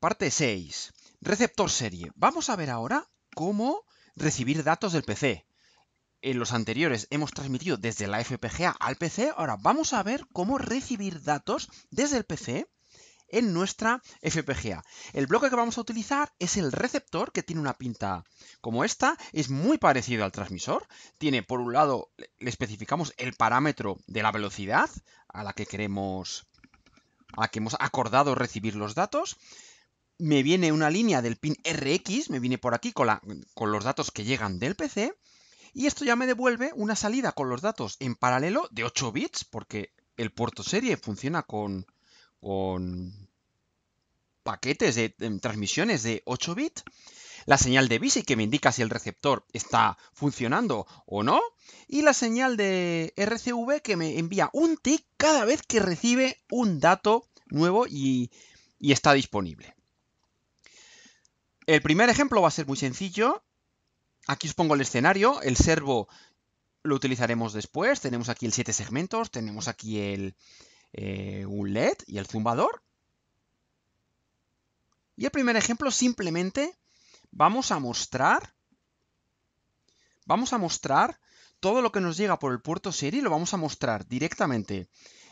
Parte 6. Receptor serie. Vamos a ver ahora cómo recibir datos del PC. En los anteriores hemos transmitido desde la FPGA al PC, ahora vamos a ver cómo recibir datos desde el PC en nuestra FPGA. El bloque que vamos a utilizar es el receptor, que tiene una pinta como esta, es muy parecido al transmisor. Tiene, por un lado, le especificamos el parámetro de la velocidad a la que queremos, a la que hemos acordado recibir los datos me viene una línea del pin RX, me viene por aquí con, los datos que llegan del PC, y esto ya me devuelve una salida con los datos en paralelo de 8 bits, porque el puerto serie funciona con, paquetes de, transmisiones de 8 bits, la señal de BISI que me indica si el receptor está funcionando o no, y la señal de RCV que me envía un TIC cada vez que recibe un dato nuevo y está disponible. El primer ejemplo va a ser muy sencillo. Aquí os pongo el escenario. El servo lo utilizaremos después. Tenemos aquí el 7 segmentos, tenemos aquí el, eh, un LED y el zumbador. Y el primer ejemplo simplemente vamos a mostrar, vamos a mostrar todo lo que nos llega por el puerto serie, lo vamos a mostrar directamente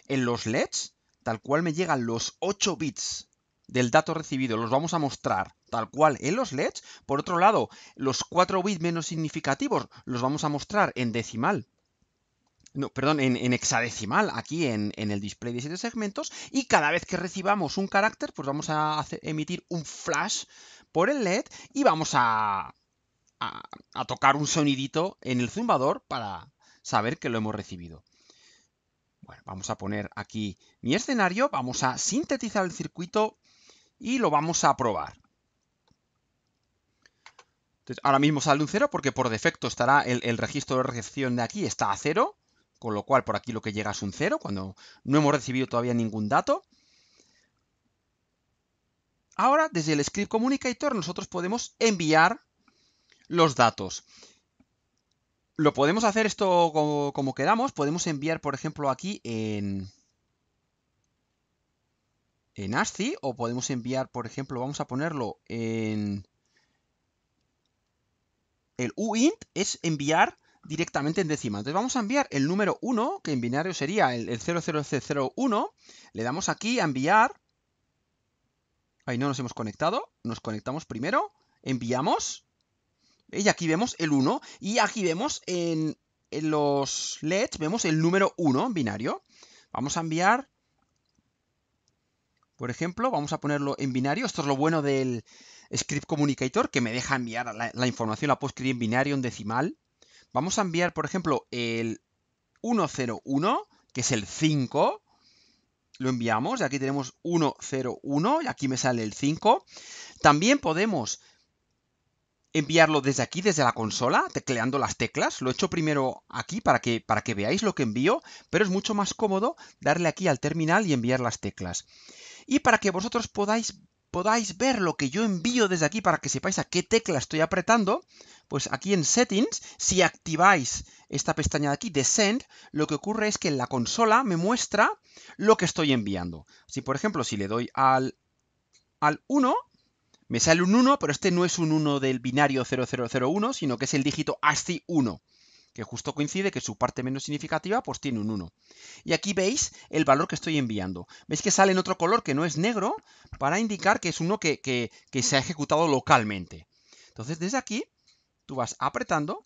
en los LEDs, tal cual me llegan los 8 bits del dato recibido, los vamos a mostrar tal cual en los LEDs. Por otro lado, los 4 bits menos significativos los vamos a mostrar en decimal. No, perdón, en, hexadecimal, aquí en, el display de 7 segmentos, y cada vez que recibamos un carácter, pues vamos a emitir un flash por el LED y vamos a, a, a tocar un sonidito en el zumbador para saber que lo hemos recibido. Bueno, vamos a poner aquí mi escenario, vamos a sintetizar el circuito y lo vamos a probar. ahora mismo sale un 0 porque por defecto estará el, registro de recepción de aquí está a 0, con lo cual por aquí lo que llega es un 0 cuando no hemos recibido todavía ningún dato. Ahora, desde el script communicator, nosotros podemos enviar los datos. Lo podemos hacer esto como, como queramos. Podemos enviar, por ejemplo, aquí en, en ASCII o podemos enviar, por ejemplo, vamos a ponerlo en... El uint es enviar directamente en décima. Entonces vamos a enviar el número 1, que en binario sería el, 00001, Le damos aquí a enviar. Ahí no nos hemos conectado. Nos conectamos primero. Enviamos. Y aquí vemos el 1. Y aquí vemos en, en los LEDs, vemos el número 1 en binario. Vamos a enviar por ejemplo, vamos a ponerlo en binario. Esto es lo bueno del script communicator, que me deja enviar la, información, la puedo escribir en binario, en decimal. Vamos a enviar, por ejemplo, el 101, que es el 5. Lo enviamos, y aquí tenemos 101, y aquí me sale el 5. También podemos enviarlo desde aquí, desde la consola, tecleando las teclas. Lo he hecho primero aquí para que, para que veáis lo que envío, pero es mucho más cómodo darle aquí al terminal y enviar las teclas y para que vosotros podáis, podáis ver lo que yo envío desde aquí para que sepáis a qué tecla estoy apretando, pues aquí en Settings, si activáis esta pestaña de aquí de Send, lo que ocurre es que en la consola me muestra lo que estoy enviando. Si, por ejemplo, si le doy al, al 1, me sale un 1, pero este no es un 1 del binario 0001, sino que es el dígito ASCII 1 que justo coincide que su parte menos significativa pues tiene un 1. Y aquí veis el valor que estoy enviando. Veis que sale en otro color que no es negro para indicar que es uno que, se ha ejecutado localmente. Entonces desde aquí tú vas apretando,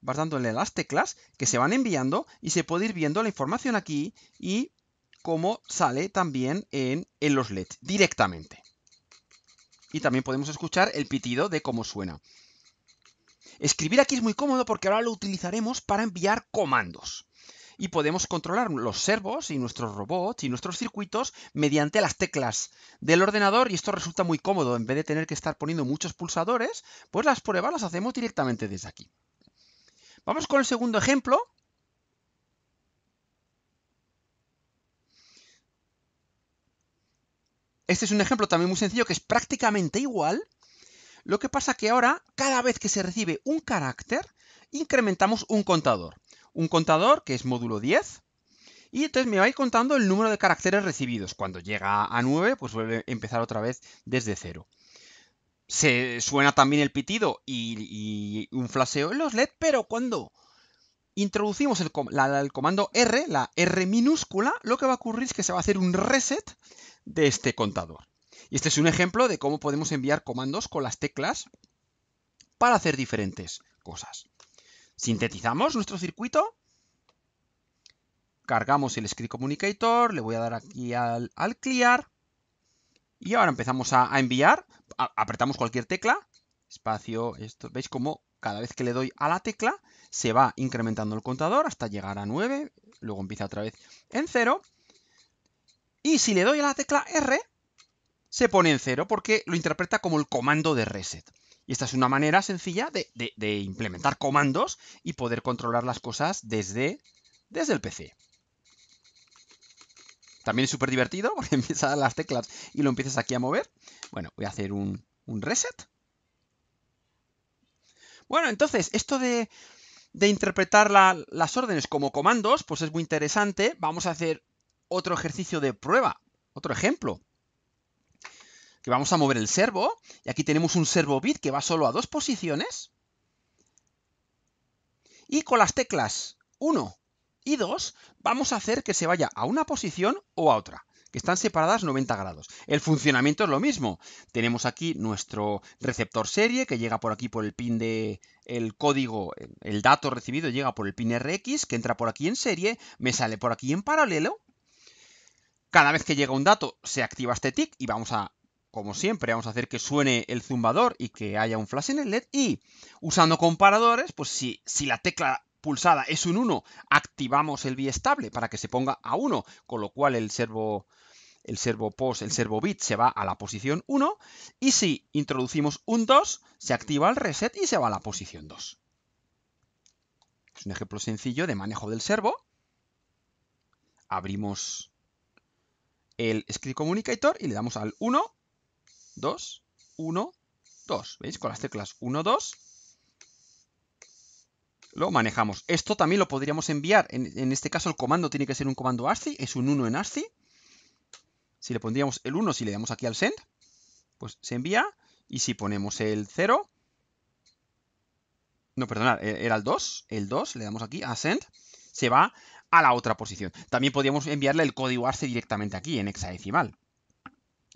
vas dándole las teclas que se van enviando y se puede ir viendo la información aquí y cómo sale también en, en los LEDs directamente. Y también podemos escuchar el pitido de cómo suena. Escribir aquí es muy cómodo porque ahora lo utilizaremos para enviar comandos. Y podemos controlar los servos y nuestros robots y nuestros circuitos mediante las teclas del ordenador y esto resulta muy cómodo. En vez de tener que estar poniendo muchos pulsadores, pues las pruebas las hacemos directamente desde aquí. Vamos con el segundo ejemplo, Este es un ejemplo también muy sencillo que es prácticamente igual, lo que pasa que ahora, cada vez que se recibe un carácter, incrementamos un contador. Un contador que es módulo 10, y entonces me va a ir contando el número de caracteres recibidos. Cuando llega a 9, pues vuelve a empezar otra vez desde cero. Se suena también el pitido y, un flaseo en los LED, pero cuando introducimos el comando R, la R minúscula, lo que va a ocurrir es que se va a hacer un reset de este contador este es un ejemplo de cómo podemos enviar comandos con las teclas para hacer diferentes cosas. Sintetizamos nuestro circuito. Cargamos el script communicator, le voy a dar aquí al, al clear. Y ahora empezamos a, enviar, apretamos cualquier tecla, espacio, esto, veis cómo cada vez que le doy a la tecla se va incrementando el contador hasta llegar a 9, luego empieza otra vez en 0. Y si le doy a la tecla R, se pone en cero porque lo interpreta como el comando de reset. Y esta es una manera sencilla de, implementar comandos y poder controlar las cosas desde, desde el PC. También es súper divertido porque empiezas a dar las teclas y lo empiezas aquí a mover. Bueno, voy a hacer un, reset. Bueno, entonces, esto de, interpretar las órdenes como comandos, pues es muy interesante. Vamos a hacer otro ejercicio de prueba, otro ejemplo que vamos a mover el servo, y aquí tenemos un servo bit que va solo a dos posiciones, y con las teclas 1 y 2 vamos a hacer que se vaya a una posición o a otra, que están separadas 90 grados. El funcionamiento es lo mismo. Tenemos aquí nuestro receptor serie que llega por aquí por el pin de el código, el dato recibido llega por el pin RX, que entra por aquí en serie, me sale por aquí en paralelo. Cada vez que llega un dato se activa este tick y vamos a como siempre, vamos a hacer que suene el zumbador y que haya un flash en el LED. Y usando comparadores, pues si, si la tecla pulsada es un 1, activamos el biestable para que se ponga a 1, con lo cual el servo el servo post, el servo bit se va a la posición 1 y si introducimos un 2 se activa el reset y se va a la posición 2. Es un ejemplo sencillo de manejo del servo. Abrimos el script communicator y le damos al 1 2, 1, 2. ¿Veis? Con las teclas 1, 2. Lo manejamos. Esto también lo podríamos enviar. En, este caso el comando tiene que ser un comando ASCII. Es un 1 en ASCII. Si le pondríamos el 1, si le damos aquí al send, pues se envía. Y si ponemos el 0, no, perdonad, e, era el 2, el 2, le damos aquí a send, se va a la otra posición. También podríamos enviarle el código ASCII directamente aquí en hexadecimal.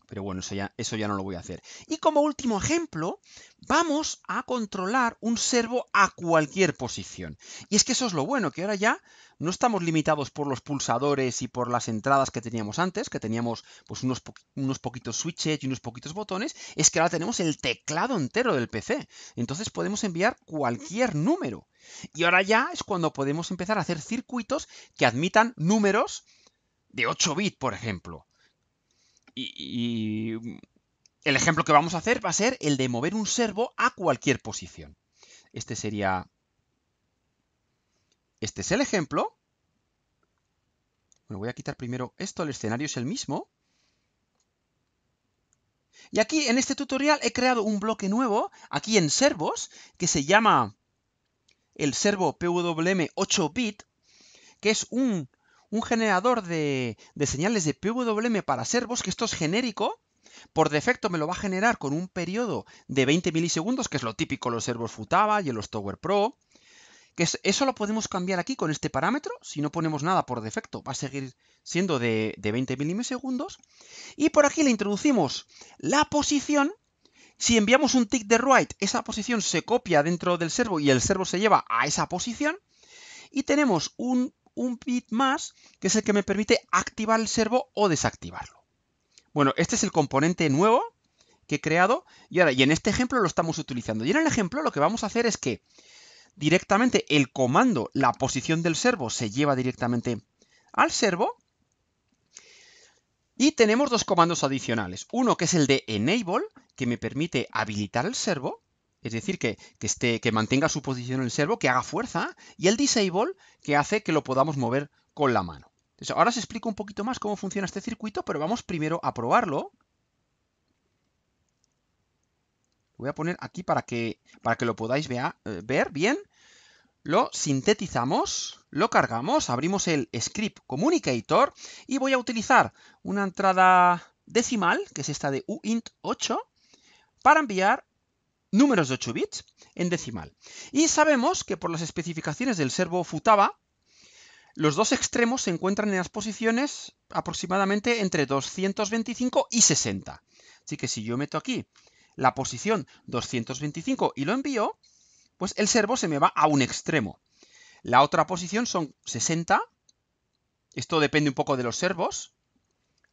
Pero bueno, eso ya, eso ya no lo voy a hacer. Y como último ejemplo, vamos a controlar un servo a cualquier posición. Y es que eso es lo bueno, que ahora ya no estamos limitados por los pulsadores y por las entradas que teníamos antes, que teníamos pues, unos, unos poquitos switches y unos poquitos botones, es que ahora tenemos el teclado entero del PC. Entonces podemos enviar cualquier número. Y ahora ya es cuando podemos empezar a hacer circuitos que admitan números de 8 bits, por ejemplo y, el ejemplo que vamos a hacer va a ser el de mover un servo a cualquier posición. Este sería... Este es el ejemplo. Bueno, voy a quitar primero esto, el escenario es el mismo. Y aquí en este tutorial he creado un bloque nuevo, aquí en servos, que se llama el servo PWM 8-bit, que es un un generador de, señales de PWM para servos, que esto es genérico, por defecto me lo va a generar con un periodo de 20 milisegundos, que es lo típico en los servos Futaba y en los Tower Pro. Que eso lo podemos cambiar aquí con este parámetro. Si no ponemos nada por defecto, va a seguir siendo de, de 20 milisegundos. Y por aquí le introducimos la posición. Si enviamos un tick de write, esa posición se copia dentro del servo y el servo se lleva a esa posición. Y tenemos un un bit más, que es el que me permite activar el servo o desactivarlo. Bueno, este es el componente nuevo que he creado y ahora, y en este ejemplo lo estamos utilizando. Y en el ejemplo lo que vamos a hacer es que directamente el comando, la posición del servo, se lleva directamente al servo. Y tenemos dos comandos adicionales. Uno que es el de enable, que me permite habilitar el servo. Es decir, que, que mantenga su posición en el servo, que haga fuerza, y el disable, que hace que lo podamos mover con la mano. ahora os explico un poquito más cómo funciona este circuito, pero vamos primero a probarlo. voy a poner aquí para que, para que lo podáis eh, ver bien. Lo sintetizamos, lo cargamos, abrimos el script communicator y voy a utilizar una entrada decimal, que es esta de uint8, para enviar números de 8 bits en decimal. Y sabemos que por las especificaciones del servo Futaba, los dos extremos se encuentran en las posiciones aproximadamente entre 225 y 60. Así que si yo meto aquí la posición 225 y lo envío, pues el servo se me va a un extremo. La otra posición son 60. Esto depende un poco de los servos.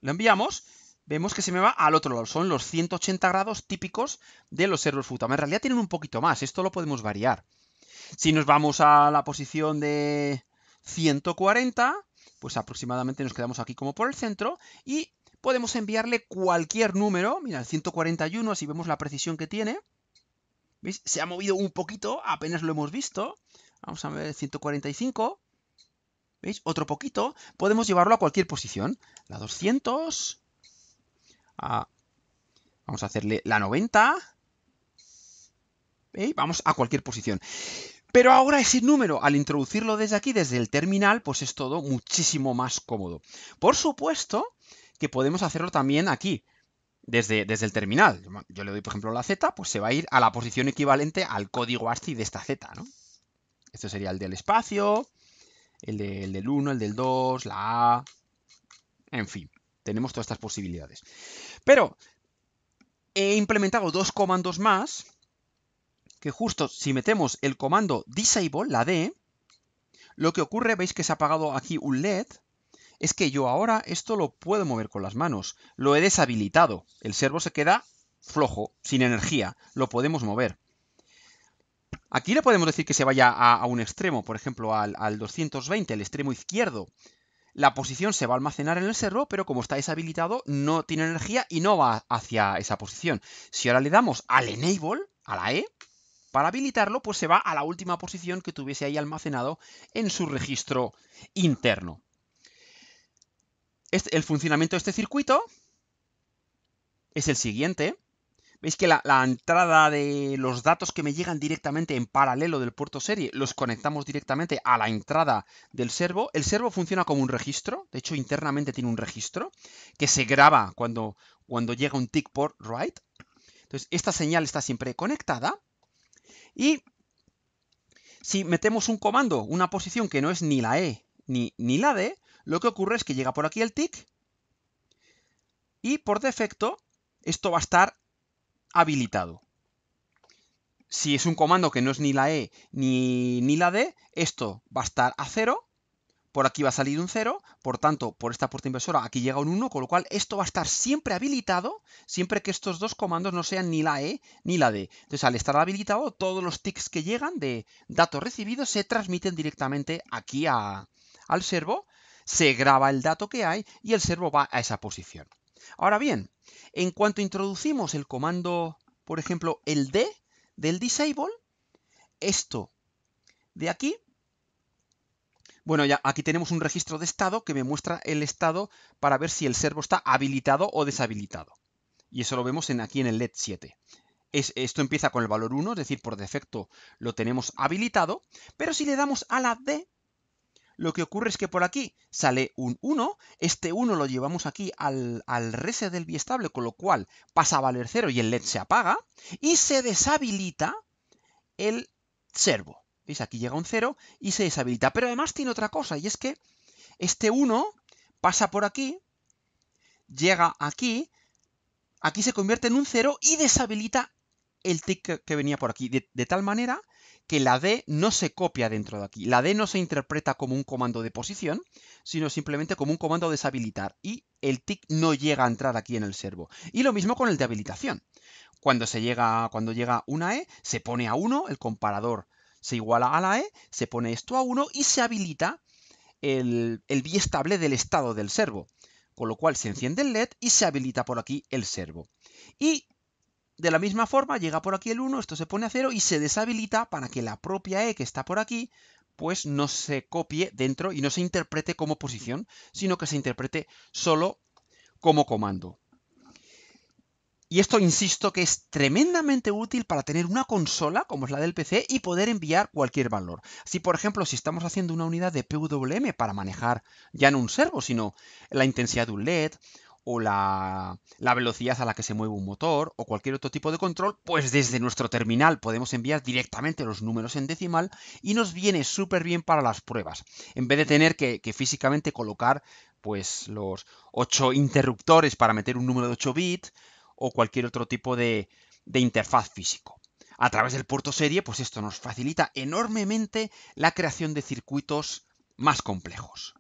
Lo enviamos vemos que se me va al otro lado. Son los 180 grados típicos de los servos Futama. En realidad tienen un poquito más, esto lo podemos variar. Si nos vamos a la posición de 140, pues aproximadamente nos quedamos aquí como por el centro y podemos enviarle cualquier número. Mira, el 141, así vemos la precisión que tiene. ¿Veis? Se ha movido un poquito, apenas lo hemos visto. Vamos a ver 145. ¿Veis? Otro poquito. Podemos llevarlo a cualquier posición. La 200, Vamos a hacerle la 90. y Vamos a cualquier posición. Pero ahora ese número, al introducirlo desde aquí, desde el terminal, pues es todo muchísimo más cómodo. Por supuesto que podemos hacerlo también aquí, desde, desde el terminal. Yo le doy, por ejemplo, la Z, pues se va a ir a la posición equivalente al código ASCII de esta Z, ¿no? Esto sería el del espacio, el, el del 1, el del 2, la A, en fin. Tenemos todas estas posibilidades. Pero he implementado dos comandos más, que justo si metemos el comando disable, la D, lo que ocurre, veis que se ha apagado aquí un LED, es que yo ahora esto lo puedo mover con las manos. Lo he deshabilitado. El servo se queda flojo, sin energía. Lo podemos mover. Aquí le podemos decir que se vaya a, un extremo, por ejemplo al, al 220, el extremo izquierdo la posición se va a almacenar en el cerro, pero como está deshabilitado, no tiene energía y no va hacia esa posición. Si ahora le damos al enable, a la E, para habilitarlo, pues se va a la última posición que tuviese ahí almacenado en su registro interno. Este, el funcionamiento de este circuito es el siguiente. Veis que la, entrada de los datos que me llegan directamente en paralelo del puerto serie los conectamos directamente a la entrada del servo. El servo funciona como un registro, de hecho internamente tiene un registro que se graba cuando, cuando llega un tick por write. Entonces esta señal está siempre conectada y si metemos un comando, una posición que no es ni la E ni, ni la D, lo que ocurre es que llega por aquí el tick y por defecto esto va a estar habilitado. Si es un comando que no es ni la E ni, la D, esto va a estar a 0 por aquí va a salir un 0, por tanto, por esta puerta inversora aquí llega un 1, con lo cual esto va a estar siempre habilitado, siempre que estos dos comandos no sean ni la E ni la D. Entonces, al estar habilitado, todos los tics que llegan de datos recibidos se transmiten directamente aquí al servo, se graba el dato que hay y el servo va a esa posición. Ahora bien, en cuanto introducimos el comando, por ejemplo, el D del disable, esto de aquí, bueno, ya aquí tenemos un registro de estado que me muestra el estado para ver si el servo está habilitado o deshabilitado. Y eso lo vemos en, aquí en el LED 7. esto empieza con el valor 1, es decir, por defecto lo tenemos habilitado, pero si le damos a la D, lo que ocurre es que por aquí sale un 1, este 1 lo llevamos aquí al, reset del biestable, con lo cual pasa a valer 0 y el LED se apaga, y se deshabilita el servo. ¿Veis? Aquí llega un 0 y se deshabilita. Pero además tiene otra cosa, y es que este 1 pasa por aquí, llega aquí, aquí se convierte en un 0 y deshabilita el tick que venía por aquí, de, de, tal manera que la D no se copia dentro de aquí. La D no se interpreta como un comando de posición, sino simplemente como un comando deshabilitar. Y el tic no llega a entrar aquí en el servo. Y lo mismo con el de habilitación. Cuando, se llega, cuando llega una E, se pone a 1, el comparador se iguala a la E, se pone esto a 1 y se habilita el, el biestable del estado del servo. Con lo cual se enciende el LED y se habilita por aquí el servo. Y de la misma forma, llega por aquí el 1, esto se pone a 0 y se deshabilita para que la propia E que está por aquí, pues no se copie dentro y no se interprete como posición, sino que se interprete solo como comando. Y esto, insisto, que es tremendamente útil para tener una consola, como es la del PC, y poder enviar cualquier valor. Si, por ejemplo, si estamos haciendo una unidad de PWM para manejar ya no un servo, sino la intensidad de un LED, o la, velocidad a la que se mueve un motor o cualquier otro tipo de control, pues desde nuestro terminal podemos enviar directamente los números en decimal y nos viene súper bien para las pruebas, en vez de tener que, físicamente colocar pues los 8 interruptores para meter un número de 8 bits o cualquier otro tipo de interfaz físico. A través del puerto serie, pues esto nos facilita enormemente la creación de circuitos más complejos.